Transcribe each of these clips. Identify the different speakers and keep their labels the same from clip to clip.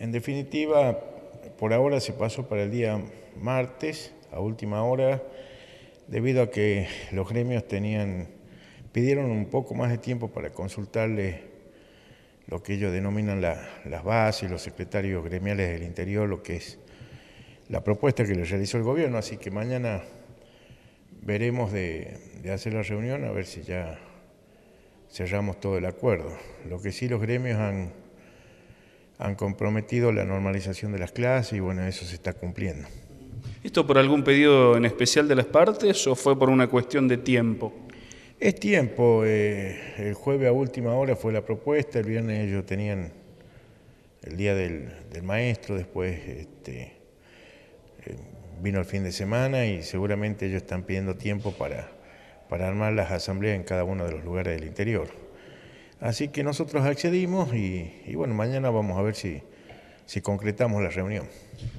Speaker 1: En definitiva, por ahora se pasó para el día martes a última hora debido a que los gremios tenían pidieron un poco más de tiempo para consultarle lo que ellos denominan las bases, los secretarios gremiales del interior, lo que es la propuesta que les realizó el gobierno. Así que mañana veremos de, hacer la reunión a ver si ya cerramos todo el acuerdo. Lo que sí los gremios han han comprometido la normalización de las clases y bueno, eso se está cumpliendo.
Speaker 2: ¿Esto por algún pedido en especial de las partes o fue por una cuestión de tiempo?
Speaker 1: Es tiempo. Eh, el jueves a última hora fue la propuesta, el viernes ellos tenían el día del, maestro, después este, eh, vino el fin de semana y seguramente ellos están pidiendo tiempo para, para armar las asambleas en cada uno de los lugares del interior. Así que nosotros accedimos y, bueno, mañana vamos a ver si, concretamos la reunión.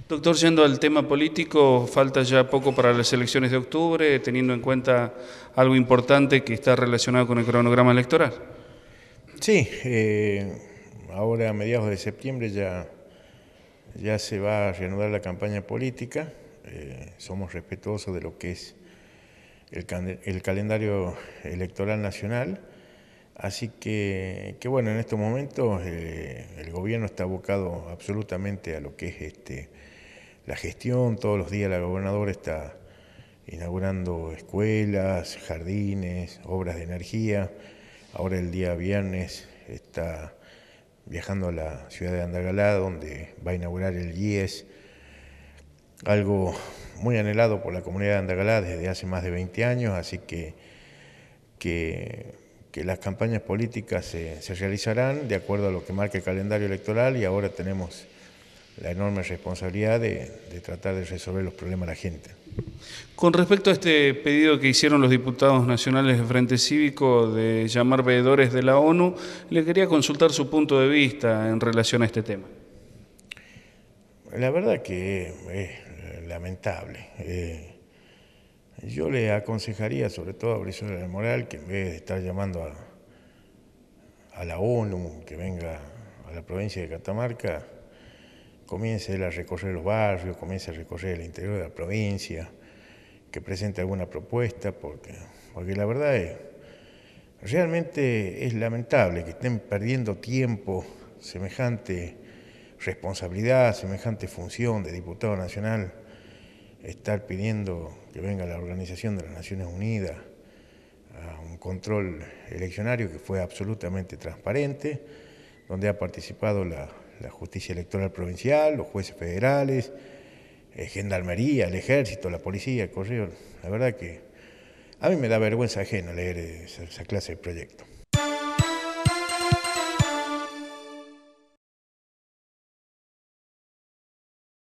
Speaker 2: Doctor, yendo al tema político, falta ya poco para las elecciones de octubre, teniendo en cuenta algo importante que está relacionado con el cronograma electoral.
Speaker 1: Sí, eh, ahora a mediados de septiembre ya, ya se va a reanudar la campaña política. Eh, somos respetuosos de lo que es el, el calendario electoral nacional. Así que, bueno, en estos momentos eh, el gobierno está abocado absolutamente a lo que es este, la gestión. Todos los días la gobernadora está inaugurando escuelas, jardines, obras de energía. Ahora el día viernes está viajando a la ciudad de Andagalá, donde va a inaugurar el IES, algo muy anhelado por la comunidad de Andagalá desde hace más de 20 años, así que, que que las campañas políticas se, realizarán de acuerdo a lo que marca el calendario electoral y ahora tenemos la enorme responsabilidad de, tratar de resolver los problemas de la gente.
Speaker 2: Con respecto a este pedido que hicieron los diputados nacionales de Frente Cívico de llamar veedores de la ONU, le quería consultar su punto de vista en relación a este tema.
Speaker 1: La verdad que es lamentable. Eh, yo le aconsejaría, sobre todo a Brizuela del Moral, que en vez de estar llamando a, la ONU, que venga a la provincia de Catamarca, comience a recorrer los barrios, comience a recorrer el interior de la provincia, que presente alguna propuesta, porque, porque la verdad es, realmente es lamentable que estén perdiendo tiempo semejante responsabilidad, semejante función de diputado nacional estar pidiendo que venga la Organización de las Naciones Unidas a un control eleccionario que fue absolutamente transparente, donde ha participado la, justicia electoral provincial, los jueces federales, eh, gendarmería, el ejército, la policía, el correo. La verdad que a mí me da vergüenza ajena leer esa, clase de proyecto.